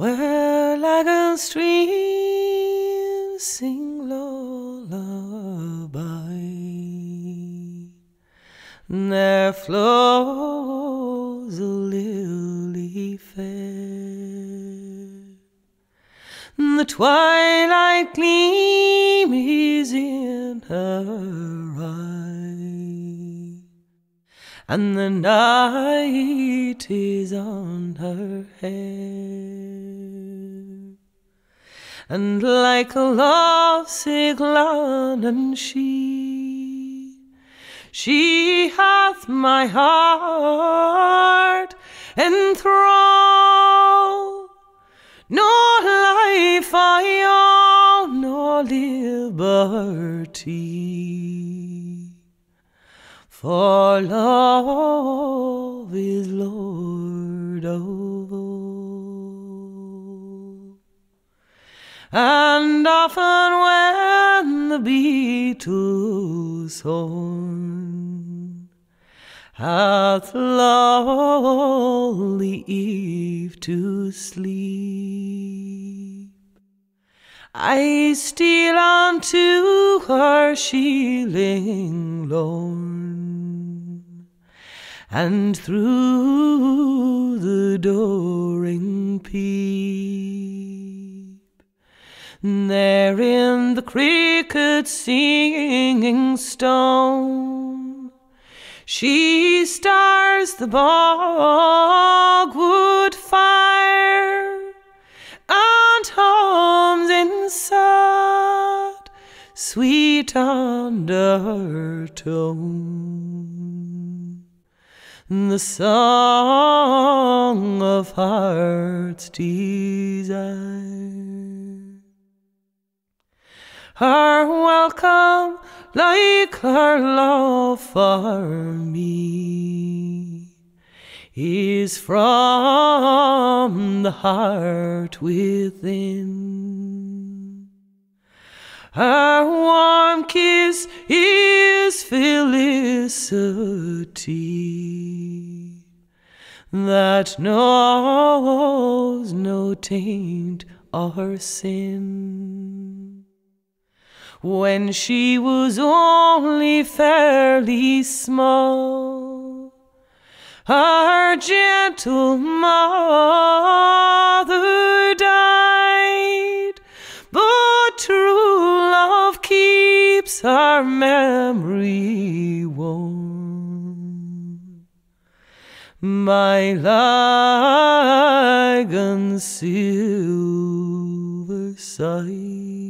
where like stream sing lullaby. There flows a lily fair. The twilight gleam is in her and the night is on her hair. And like a lovesick London she, she hath my heart enthralled. No life I own, nor liberty for love is Lord of And often when the beetle's horn hath lulled the eve to sleep. I steal to her shielding lorn, and through the doring peep. There in the cricket singing stone, she stars the bogwood sweet undertone, the song of heart's desire. Her welcome, like her love for me, is from the heart within. Her warm kiss is felicity that knows no taint or sin. When she was only fairly small, her gentle mother keeps our memory warm. My Ligon silver sight.